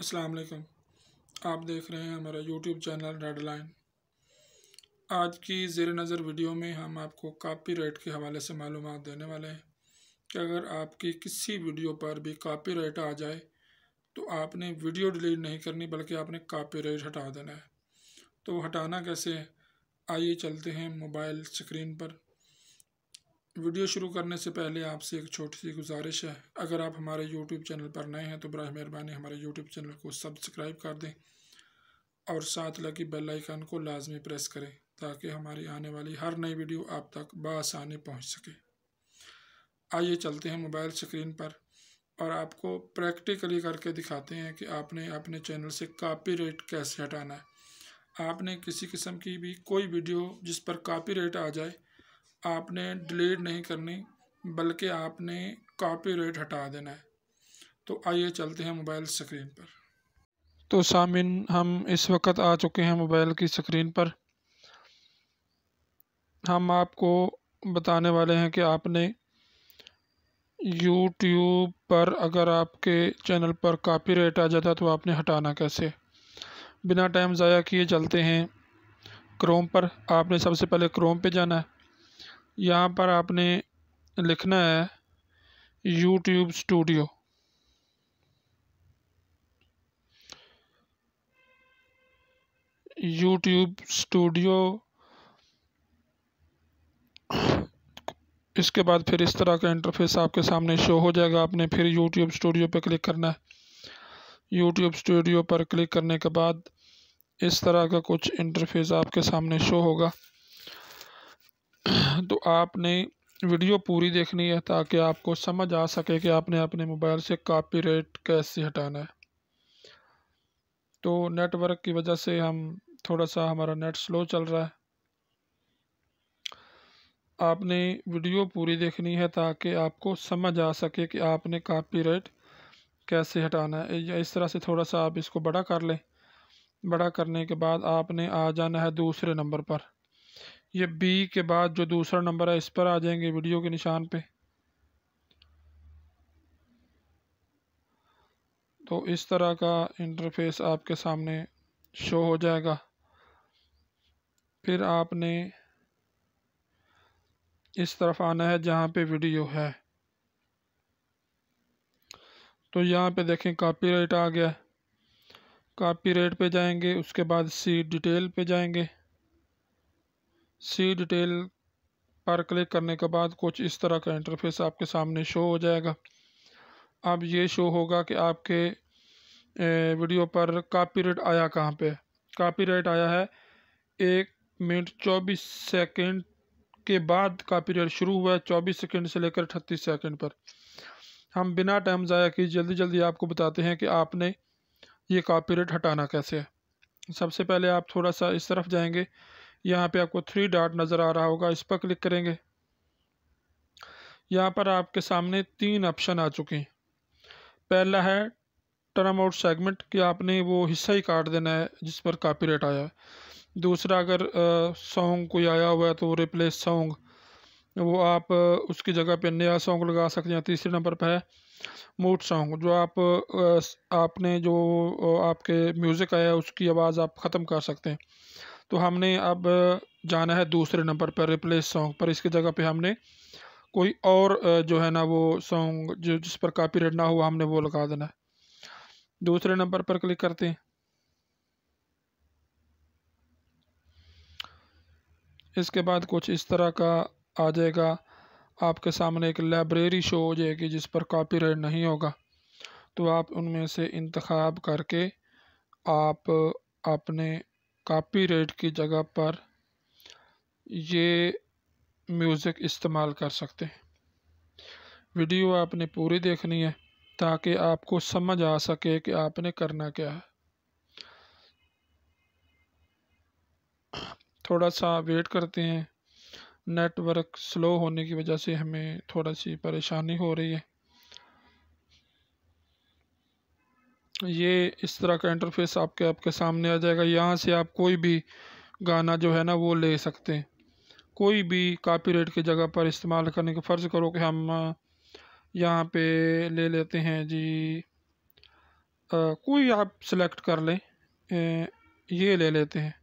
असलम आप देख रहे हैं हमारा यूट्यूब चैनल रेड लाइन आज की ज़ेर नज़र वीडियो में हम आपको कापी राइट के हवाले से मालूम देने वाले हैं कि अगर आपकी किसी वीडियो पर भी कापी राइट आ जाए तो आपने वीडियो डिलीट नहीं करनी बल्कि आपने कापी राइट हटा देना है तो हटाना कैसे आइए चलते हैं मोबाइल स्क्रीन पर वीडियो शुरू करने से पहले आपसे एक छोटी सी गुजारिश है अगर आप हमारे यूट्यूब चैनल पर नए हैं तो बर मेहरबानी हमारे यूट्यूब चैनल को सब्सक्राइब कर दें और साथ लगी बेल आइकन को लाजमी प्रेस करें ताकि हमारी आने वाली हर नई वीडियो आप तक बसानी पहुंच सके आइए चलते हैं मोबाइल स्क्रीन पर और आपको प्रैक्टिकली करके दिखाते हैं कि आपने अपने चैनल से कॉपीराइट कैसे हटाना है आपने किसी किस्म की भी कोई वीडियो जिस पर कॉपीराइट आ जाए आपने डिलीट नहीं करनी बल्कि आपने रेट हटा देना है तो आइए चलते हैं मोबाइल स्क्रीन पर तो सामिन हम इस वक्त आ चुके हैं मोबाइल की स्क्रीन पर हम आपको बताने वाले हैं कि आपने यूट्यूब पर अगर आपके चैनल पर रेट आ जाता तो आपने हटाना कैसे बिना टाइम ज़ाया किए चलते हैं क्रोम पर आपने सबसे पहले क्रोम पे जाना है यहाँ पर आपने लिखना है यूट्यूब स्टूडियो यूट्यूब स्टूडियो इसके बाद फिर इस तरह का इंटरफेस आपके सामने शो हो जाएगा आपने फिर यूट्यूब स्टूडियो पर क्लिक करना है यूट्यूब स्टूडियो पर क्लिक करने के बाद इस तरह का कुछ इंटरफेस आपके सामने शो होगा तो आपने वीडियो पूरी देखनी है ताकि आपको समझ आ सके कि आपने अपने मोबाइल से कॉपीराइट कैसे हटाना है तो नेटवर्क की वजह से हम थोड़ा सा हमारा नेट स्लो चल रहा है आपने वीडियो पूरी देखनी है ताकि आपको समझ आ सके कि आपने कॉपीराइट कैसे हटाना है या इस तरह से थोड़ा सा आप इसको बड़ा कर लें बड़ा करने के बाद आपने आ जाना है दूसरे नंबर पर ये बी के बाद जो दूसरा नंबर है इस पर आ जाएंगे वीडियो के निशान पे तो इस तरह का इंटरफेस आपके सामने शो हो जाएगा फिर आपने इस तरफ आना है जहाँ पे वीडियो है तो यहाँ पे देखें कॉपीराइट आ गया कॉपीराइट पे जाएंगे उसके बाद सी डिटेल पे जाएंगे सी डिटेल पर क्लिक करने के बाद कुछ इस तरह का इंटरफेस आपके सामने शो हो जाएगा अब ये शो होगा कि आपके वीडियो पर कॉपीराइट आया कहाँ पे कॉपीराइट आया है एक मिनट चौबीस सेकंड के बाद कॉपीराइट शुरू हुआ है चौबीस सेकंड से लेकर अठतीस सेकंड पर हम बिना टाइम ज़ाया किए जल्दी जल्दी आपको बताते हैं कि आपने ये कॉपीराइट हटाना कैसे है सबसे पहले आप थोड़ा सा इस तरफ जाएंगे यहाँ पे आपको थ्री डॉट नज़र आ रहा होगा इस पर क्लिक करेंगे यहाँ पर आपके सामने तीन ऑप्शन आ चुके हैं पहला है टर्म आउट सेगमेंट कि आपने वो हिस्सा ही काट देना है जिस पर रेट आया है दूसरा अगर सॉन्ग कोई आया हुआ है तो रिप्लेस सॉन्ग वो आप उसकी जगह पे नया सॉन्ग लगा सकते हैं तीसरे नंबर पर है मूड सॉन्ग जो आप आपने जो आपके म्यूज़िक आया उसकी आवाज़ आप ख़त्म कर सकते हैं तो हमने अब जाना है दूसरे नंबर पर रिप्लेस सॉन्ग पर इसकी जगह पे हमने कोई और जो है ना वो सॉन्ग जो जिस पर कापी ना हुआ हमने वो लगा देना है दूसरे नंबर पर क्लिक करते हैं इसके बाद कुछ इस तरह का आ जाएगा आपके सामने एक लाइब्रेरी शो हो जाएगी जिस पर कॉपीराइट नहीं होगा तो आप उनमें से इंतखब करके आप अपने कॉपीराइट की जगह पर ये म्यूज़िक इस्तेमाल कर सकते हैं वीडियो आपने पूरी देखनी है ताकि आपको समझ आ सके कि आपने करना क्या है थोड़ा सा वेट करते हैं नेटवर्क स्लो होने की वजह से हमें थोड़ा सी परेशानी हो रही है ये इस तरह का इंटरफेस आपके आपके सामने आ जाएगा यहाँ से आप कोई भी गाना जो है ना वो ले सकते हैं कोई भी कॉपीराइट की जगह पर इस्तेमाल करने का फ़र्ज़ करो कि हम यहाँ पे ले लेते हैं जी आ, कोई आप सिलेक्ट कर लें ये ले लेते हैं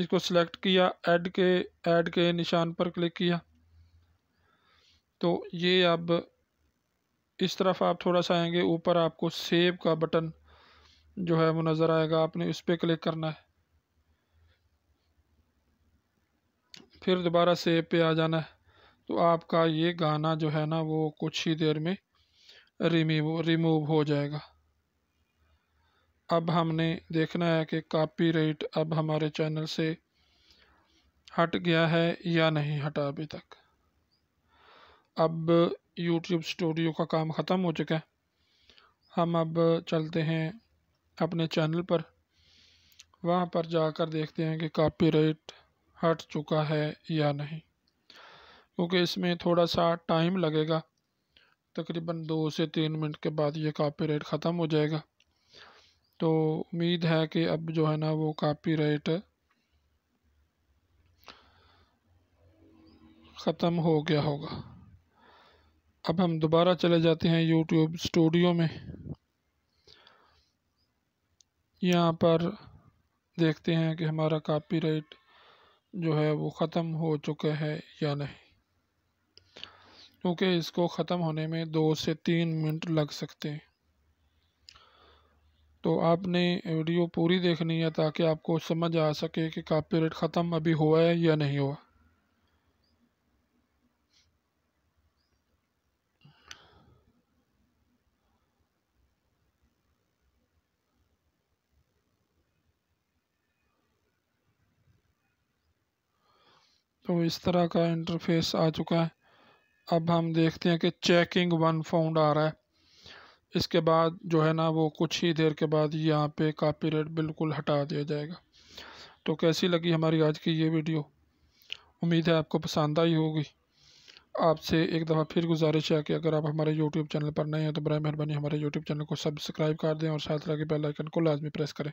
इसको सिलेक्ट किया ऐड के ऐड के निशान पर क्लिक किया तो ये अब इस तरफ आप थोड़ा सा आएंगे ऊपर आपको सेव का बटन जो है वो नज़र आएगा आपने उस पर क्लिक करना है फिर दोबारा सेव पे आ जाना है तो आपका ये गाना जो है ना वो कुछ ही देर में रिमूव रिमूव हो जाएगा अब हमने देखना है कि कॉपीराइट अब हमारे चैनल से हट गया है या नहीं हटा अभी तक अब यूट्यूब स्टूडियो का काम ख़त्म हो चुका है हम अब चलते हैं अपने चैनल पर वहाँ पर जाकर देखते हैं कि कॉपीराइट हट चुका है या नहीं क्योंकि इसमें थोड़ा सा टाइम लगेगा तकरीबन दो से तीन मिनट के बाद ये कॉपीराइट ख़त्म हो जाएगा तो उम्मीद है कि अब जो है ना वो कॉपीराइट ख़त्म हो गया होगा अब हम दोबारा चले जाते हैं यूट्यूब स्टूडियो में यहाँ पर देखते हैं कि हमारा कॉपीराइट जो है वो ख़त्म हो चुका है या नहीं क्योंकि इसको ख़त्म होने में दो से तीन मिनट लग सकते हैं तो आपने वीडियो पूरी देखनी है ताकि आपको समझ आ सके कि कॉपीराइट ख़त्म अभी हुआ है या नहीं हुआ तो इस तरह का इंटरफेस आ चुका है अब हम देखते हैं कि चेकिंग वन फाउंड आ रहा है इसके बाद जो है ना वो कुछ ही देर के बाद यहाँ पे कॉपीराइट बिल्कुल हटा दिया जाएगा तो कैसी लगी हमारी आज की ये वीडियो उम्मीद है आपको पसंद आई होगी आपसे एक दफ़ा फिर गुजारिश है कि अगर आप हमारे यूट्यूब चैनल पर नए हैं तो बर मेहरबानी हमारे यूट्यूब चैनल को सब्सक्राइब कर दें और साथ लगे बेल आइकन को लाजमी प्रेस करें